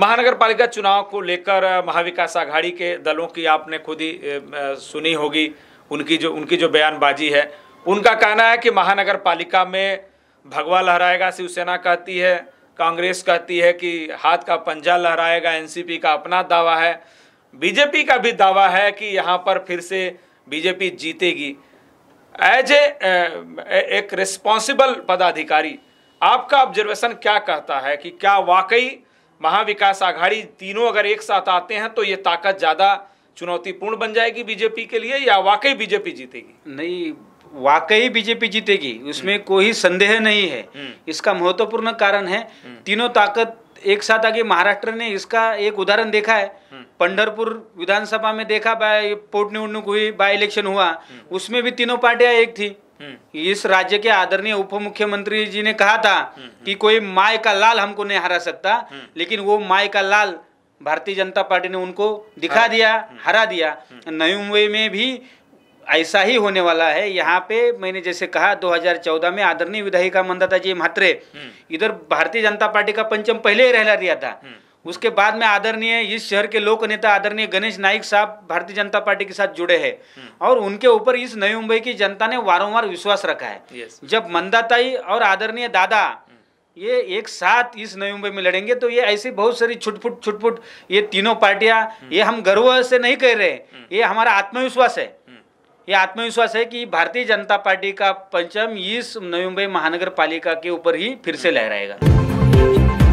महानगर पालिका चुनाव को लेकर महाविकास आघाड़ी के दलों की आपने खुद ही सुनी होगी उनकी जो उनकी जो बयानबाजी है उनका कहना है कि महानगर पालिका में भगवा लहराएगा शिवसेना कहती है कांग्रेस कहती है कि हाथ का पंजा लहराएगा एनसीपी का अपना दावा है बीजेपी का भी दावा है कि यहाँ पर फिर से बीजेपी जीतेगी एज ए एक रिस्पॉन्सिबल पदाधिकारी आपका ऑब्जर्वेशन क्या कहता है कि क्या वाकई महाविकास आघाड़ी तीनों अगर एक साथ आते हैं तो ये ताकत ज़्यादा चुनौतीपूर्ण बन जाएगी बीजेपी के लिए या वाकई बीजेपी जीतेगी नहीं वाकई बीजेपी जीतेगी उसमें हम्म। कोई संदेह नहीं है हम्म। इसका महत्वपूर्ण कारण है हम्म। तीनों ताकत एक साथ आगे महाराष्ट्र ने इसका एक उदाहरण देखा है पंडरपुर विधानसभा में देखा बाय पोटनिवडणूक हुई बाय इलेक्शन हुआ उसमें भी तीनों पार्टियां एक थी हम्म। इस राज्य के आदरणीय उप मुख्यमंत्री जी ने कहा था हम्म, हम्म। कि कोई माय का लाल हमको नहीं हरा सकता लेकिन वो माय का लाल भारतीय जनता पार्टी ने उनको दिखा दिया हरा दिया नई मुंबई में भी ऐसा ही होने वाला है यहाँ पे मैंने जैसे कहा 2014 में आदरणीय विधायिका मंदाता जी मात्रे इधर भारतीय जनता पार्टी का पंचम पहले ही रहला दिया था उसके बाद में आदरणीय इस शहर के लोक नेता आदरणीय गणेश नाइक साहब भारतीय जनता पार्टी के साथ जुड़े हैं हम्म। और उनके ऊपर इस नई मुंबई की जनता ने वारंवार विश्वास रखा है जब मंदाताई और आदरणीय दादा हम्म। ये एक साथ इस नई मुंबई में लड़ेंगे तो ये ऐसी बहुत सारी छुटपुट छुटपुट ये तीनों पार्टियां हम्म। ये हम गर्व से नहीं कह रहे ये हमारा आत्मविश्वास है ये आत्मविश्वास है कि भारतीय जनता पार्टी का पंचम इस नई मुंबई महानगर पालिका के ऊपर ही फिर से लहराएगा